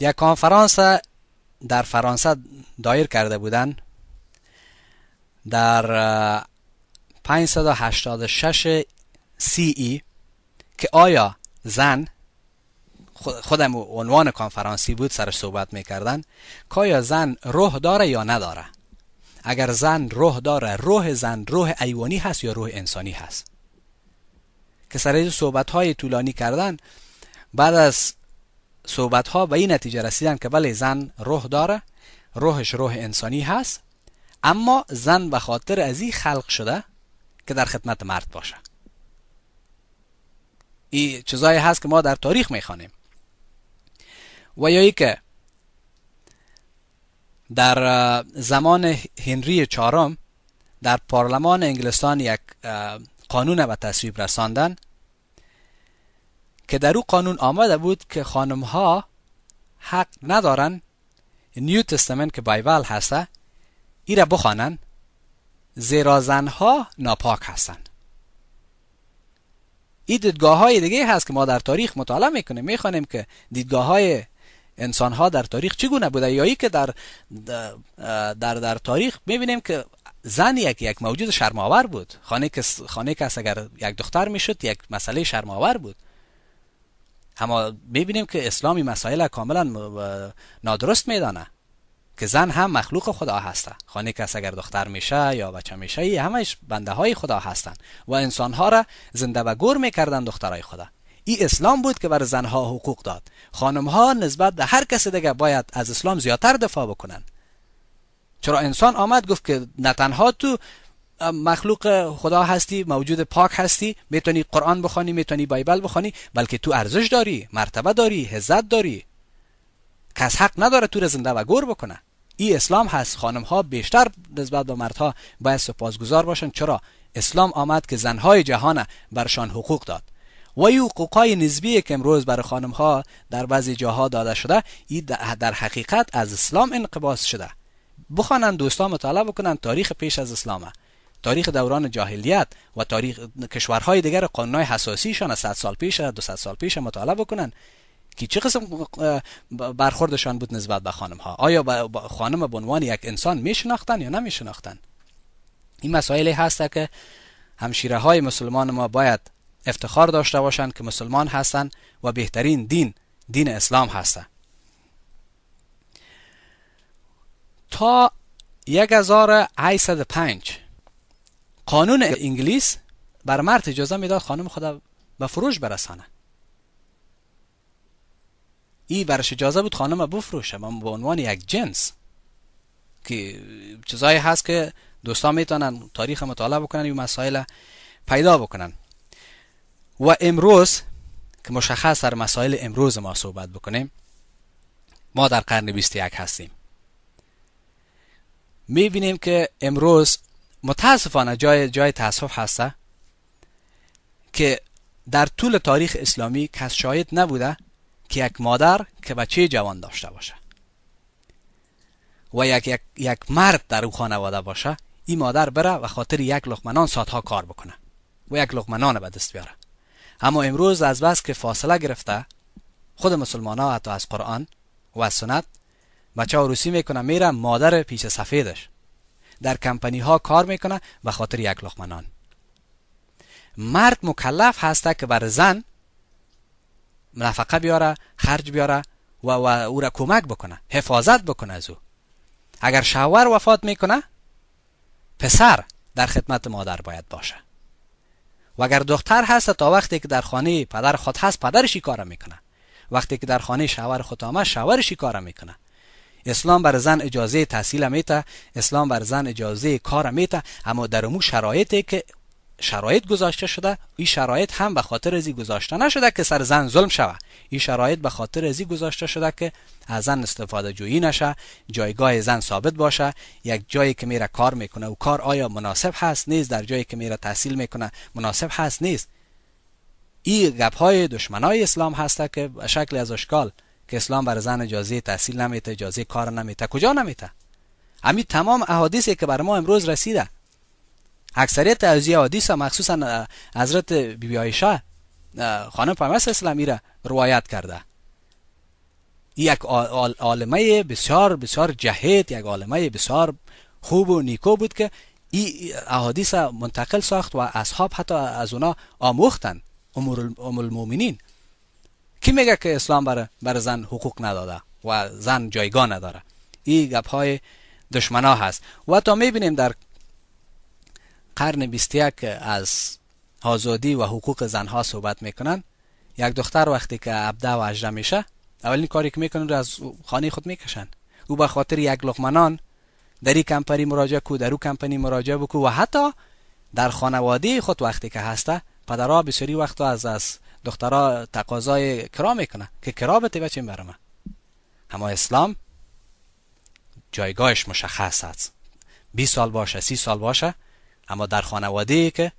یک کنفرانس در فرانسه دایر کرده بودند در 586 سی ای که آیا زن خودم عنوان کنفرانسی بود سرش صحبت میکردن که آیا زن روح داره یا نداره اگر زن روح داره روح زن روح ایوانی هست یا روح انسانی هست که سرش صحبت های طولانی کردن بعد از صحبت ها به این نتیجه رسیدن که بله زن روح داره روحش روح انسانی هست اما زن به خاطر از این خلق شده که در خدمت مرد باشه این چیزایی هست که ما در تاریخ میخوانیم و یا که در زمان هنری چهارم در پارلمان انگلستان یک قانون به تصویب رساندن که در او قانون آمده بود که خانم ها حق ندارن نیو تستمنت که بایبل هسته ای را بخوانن زیرا زنها ناپاک هستن ای دیدگاه های دیگه هست که ما در تاریخ مطالعه میکنیم میخوانیم که دیدگاه های انسان ها در تاریخ چگونه بوده یا ای که در در, در, تاریخ میبینیم که زن یک یک موجود شرماور بود خانه کس خانه اگر یک دختر میشد یک مسئله شرماور بود اما ببینیم که اسلامی مسائل کاملا نادرست میدانه که زن هم مخلوق خدا هسته خانه خب، کس اگر دختر میشه یا بچه میشه ای همش بنده های خدا هستند و انسان ها را زنده و گور میکردن دخترای خدا این اسلام بود که بر زنها حقوق داد خانم ها نسبت به هر کس دیگه باید از اسلام زیادتر دفاع بکنن چرا انسان آمد گفت که نه تنها تو مخلوق خدا هستی موجود پاک هستی میتونی قرآن بخوانی میتونی بایبل بخوانی بلکه تو ارزش داری مرتبه داری هزت داری کس حق نداره تو زنده و گور بکنه ای اسلام هست خانم ها بیشتر نسبت به مردها باید سپاسگزار باشن چرا اسلام آمد که زنهای جهان برشان حقوق داد و حقوق حقوقهای نسبی که امروز بر خانم ها در بعضی جاها داده شده ای در حقیقت از اسلام انقباس شده بخوانند دوستان مطالعه بکنن تاریخ پیش از اسلامه تاریخ دوران جاهلیت و تاریخ کشورهای دیگر قانونهای حساسیشان از 100 سال پیش 200 سال پیش مطالعه بکنن که چه قسم برخوردشان بود نسبت به خانم ها آیا خانم به عنوان یک انسان میشناختن یا نمیشناختن این مسائلی هست که همشیره های مسلمان ما باید افتخار داشته باشند که مسلمان هستند و بهترین دین دین اسلام هسته تا 1805 قانون انگلیس بر مرد اجازه میداد خانم خود به فروش برسانه ای برش اجازه بود خانم بفروشه من به عنوان یک جنس که چیزایی هست که دوستان میتونن تاریخ مطالعه بکنن و مسائل پیدا بکنن و امروز که مشخص در مسائل امروز ما صحبت بکنیم ما در قرن 21 هستیم میبینیم که امروز متاسفانه جای جای تاسف هسته که در طول تاریخ اسلامی کس شاید نبوده که یک مادر که بچه جوان داشته باشه و یک, یک, یک مرد در او خانواده باشه این مادر بره و خاطر یک لقمنان ساتها کار بکنه و یک لقمنان به دست بیاره اما امروز از بس که فاصله گرفته خود مسلمان ها حتی از قرآن و از سنت بچه ها روسی میکنه میره مادر پیش سفیدش در کمپنی ها کار میکنه و خاطر یک لقمنان مرد مکلف هسته که بر زن نفقه بیاره خرج بیاره و, و او را کمک بکنه حفاظت بکنه از او اگر شوهر وفات میکنه پسر در خدمت مادر باید باشه و اگر دختر هست تا وقتی که در خانه پدر خود هست پدرش کار میکنه وقتی که در خانه شوهر خود آمد شوهرشی کار میکنه اسلام بر زن اجازه تحصیل میته اسلام بر زن اجازه کار میته اما در امو شرایطی که شرایط گذاشته شده این شرایط هم به خاطر ازی گذاشته نشده که سر زن ظلم شوه این شرایط به خاطر ازی گذاشته شده که از زن استفاده جویی نشه جایگاه زن ثابت باشه یک جایی که میره کار میکنه و کار آیا مناسب هست نیست در جایی که میره تحصیل میکنه مناسب هست نیست این گپ های دشمنای اسلام هسته که به شکل از اشکال که اسلام بر زن اجازه تحصیل نمیته اجازه کار نمیته کجا نمیته امی تمام احادیثی که بر ما امروز رسیده اکثریت از این احادیث مخصوصا حضرت بیبی عایشه خانم پیامبر اسلامی را روایت کرده یک عالمه بسیار بسیار جهید یک عالمه بسیار خوب و نیکو بود که این احادیث منتقل ساخت و اصحاب حتی از اونا آموختن امور المؤمنین کی میگه که اسلام برای بر زن حقوق نداده و زن جایگاه نداره این گپ های دشمنا هست و تا میبینیم در قرن 21 از آزادی و حقوق زنها صحبت میکنن یک دختر وقتی که 17 و 18 میشه اولین کاری که میکنن رو از خانه خود میکشن او به خاطر یک لقمنان در این کمپنی مراجعه کو در او کمپنی مراجعه بکو و حتی در خانواده خود وقتی که هسته پدرها بسیاری وقتا از از دخترا تقاضای کرا میکنن که کرا بتی بچه این اما اسلام جایگاهش مشخص است 20 سال باشه سی سال باشه اما در خانواده ای که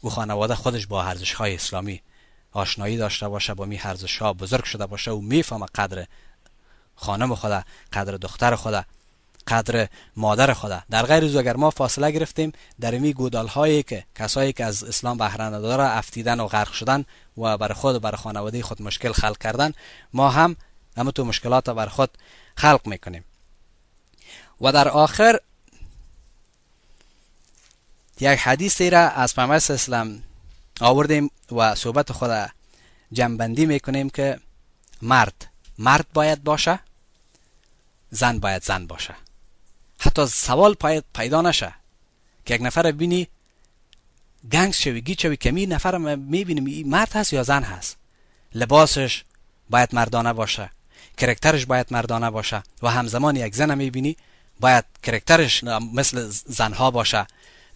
او خانواده خودش با ارزش های اسلامی آشنایی داشته باشه با می ارزش ها بزرگ شده باشه و میفهمه قدر خانم خود قدر دختر خوده قدر مادر خدا در غیر از اگر ما فاصله گرفتیم در می گودال هایی که کسایی که از اسلام بهره نداره افتیدن و غرق شدن و بر خود و بر خانواده خود مشکل خلق کردن ما هم هم تو مشکلات بر خود خلق میکنیم و در آخر یک حدیثی را از پیامبر اسلام آوردیم و صحبت خود جنبندی میکنیم که مرد مرد باید باشه زن باید زن باشه حتی سوال پاید پیدا نشه که یک نفر بینی گنگ شوی گیت شوی کمی نفر میبینیم این مرد هست یا زن هست لباسش باید مردانه باشه کرکترش باید مردانه باشه و همزمان یک زن می میبینی باید کرکترش مثل زنها باشه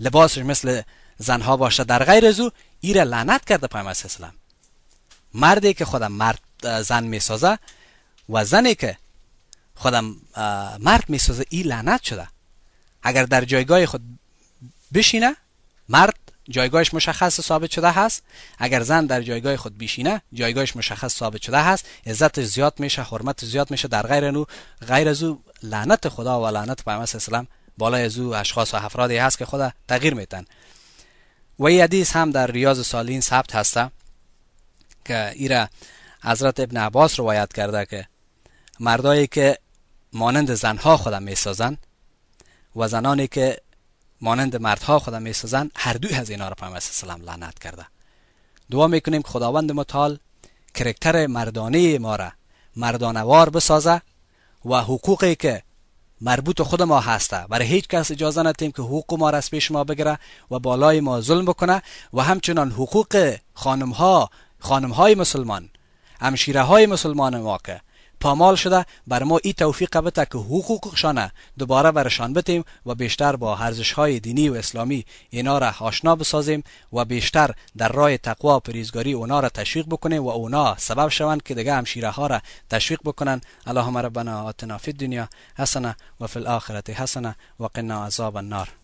لباسش مثل زنها باشه در غیر از او ایره لعنت کرده پایم اسلام مردی که خودم مرد زن میسازه و زنی که خودم مرد میسازه ای لعنت شده اگر در جایگاه خود بشینه مرد جایگاهش مشخص ثابت شده هست اگر زن در جایگاه خود بشینه جایگاهش مشخص ثابت شده هست عزتش زیاد میشه حرمت زیاد میشه در غیر نو غیر از او لعنت خدا و لعنت پیامبر اسلام بالای از او اشخاص و افرادی هست که خدا تغییر میتن و این حدیث هم در ریاض سالین ثبت هسته که ایره حضرت ابن عباس روایت کرده که مردایی که مانند زنها خودم سازن و زنانی که مانند مردها خودم سازن هر دوی از اینا را پیامبر سلام لعنت کرده دعا میکنیم که خداوند متعال کرکتر مردانه ما را مردانوار بسازه و حقوقی که مربوط خود ما هسته برای هیچ کس اجازه ندیم که حقوق ما را از پیش ما بگیره و بالای ما ظلم بکنه و همچنان حقوق خانم ها خانم های مسلمان همشیره های مسلمان ما که پامال شده بر ما ای توفیق بده که حقوقشان دوباره برشان بتیم و بیشتر با ارزش های دینی و اسلامی اینا را آشنا بسازیم و بیشتر در راه تقوا و پریزگاری اونا را تشویق بکنیم و اونا سبب شوند که دیگه همشیره ها را تشویق بکنن اللهم ربنا آتنا فی دنیا حسنه و فی الاخره حسنه و قنا عذاب النار